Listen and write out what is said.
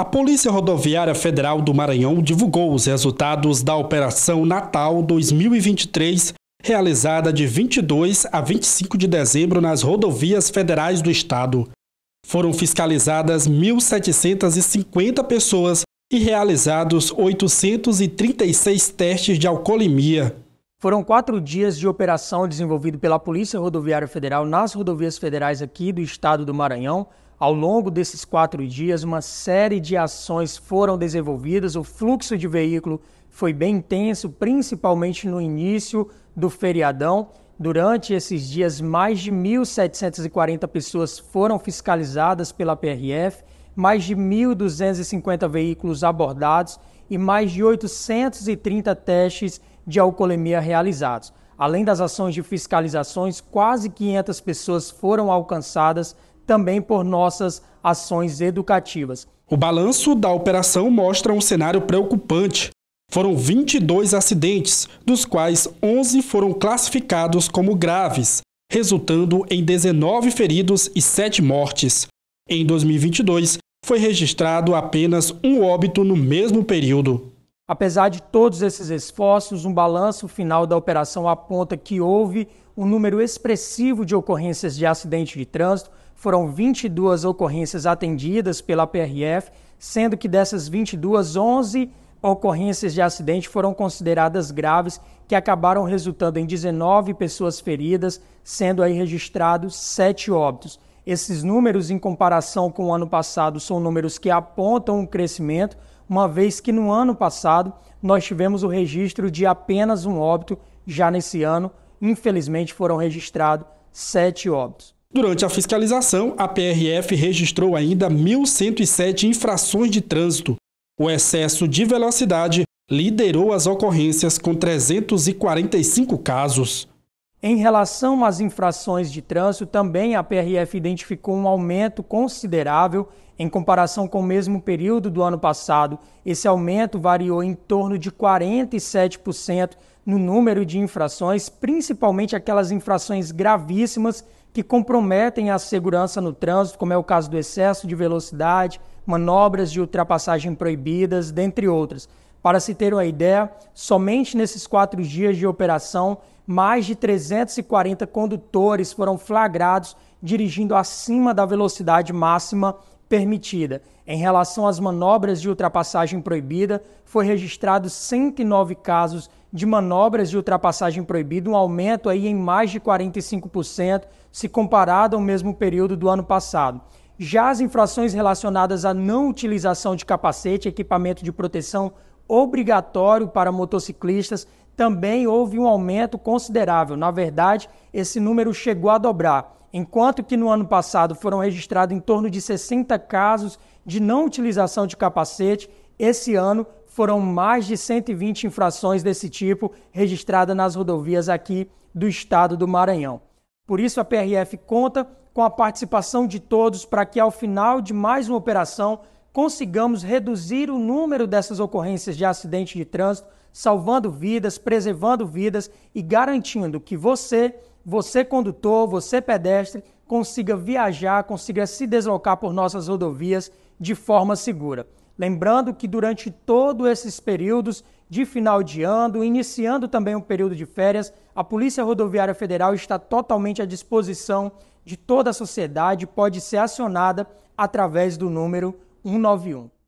A Polícia Rodoviária Federal do Maranhão divulgou os resultados da Operação Natal 2023, realizada de 22 a 25 de dezembro nas rodovias federais do estado. Foram fiscalizadas 1.750 pessoas e realizados 836 testes de alcoolemia. Foram quatro dias de operação desenvolvido pela Polícia Rodoviária Federal nas rodovias federais aqui do estado do Maranhão, ao longo desses quatro dias, uma série de ações foram desenvolvidas. O fluxo de veículo foi bem intenso, principalmente no início do feriadão. Durante esses dias, mais de 1.740 pessoas foram fiscalizadas pela PRF, mais de 1.250 veículos abordados e mais de 830 testes de alcoolemia realizados. Além das ações de fiscalizações, quase 500 pessoas foram alcançadas também por nossas ações educativas. O balanço da operação mostra um cenário preocupante. Foram 22 acidentes, dos quais 11 foram classificados como graves, resultando em 19 feridos e 7 mortes. Em 2022, foi registrado apenas um óbito no mesmo período. Apesar de todos esses esforços, um balanço final da operação aponta que houve um número expressivo de ocorrências de acidente de trânsito foram 22 ocorrências atendidas pela PRF, sendo que dessas 22, 11 ocorrências de acidente foram consideradas graves, que acabaram resultando em 19 pessoas feridas, sendo aí registrados 7 óbitos. Esses números, em comparação com o ano passado, são números que apontam um crescimento, uma vez que no ano passado nós tivemos o registro de apenas um óbito, já nesse ano, infelizmente, foram registrados sete óbitos. Durante a fiscalização, a PRF registrou ainda 1.107 infrações de trânsito. O excesso de velocidade liderou as ocorrências com 345 casos. Em relação às infrações de trânsito, também a PRF identificou um aumento considerável em comparação com o mesmo período do ano passado. Esse aumento variou em torno de 47% no número de infrações, principalmente aquelas infrações gravíssimas que comprometem a segurança no trânsito, como é o caso do excesso de velocidade, manobras de ultrapassagem proibidas, dentre outras. Para se ter uma ideia, somente nesses quatro dias de operação, mais de 340 condutores foram flagrados dirigindo acima da velocidade máxima permitida. Em relação às manobras de ultrapassagem proibida, foi registrado 109 casos de manobras de ultrapassagem proibida, um aumento aí em mais de 45% se comparado ao mesmo período do ano passado. Já as infrações relacionadas à não utilização de capacete, equipamento de proteção obrigatório para motociclistas, também houve um aumento considerável. Na verdade, esse número chegou a dobrar enquanto que no ano passado foram registrados em torno de 60 casos de não utilização de capacete, esse ano foram mais de 120 infrações desse tipo registradas nas rodovias aqui do estado do Maranhão. Por isso, a PRF conta com a participação de todos para que, ao final de mais uma operação, consigamos reduzir o número dessas ocorrências de acidente de trânsito, salvando vidas, preservando vidas e garantindo que você você condutor, você pedestre, consiga viajar, consiga se deslocar por nossas rodovias de forma segura. Lembrando que durante todos esses períodos de final de ano, iniciando também o período de férias, a Polícia Rodoviária Federal está totalmente à disposição de toda a sociedade, pode ser acionada através do número 191.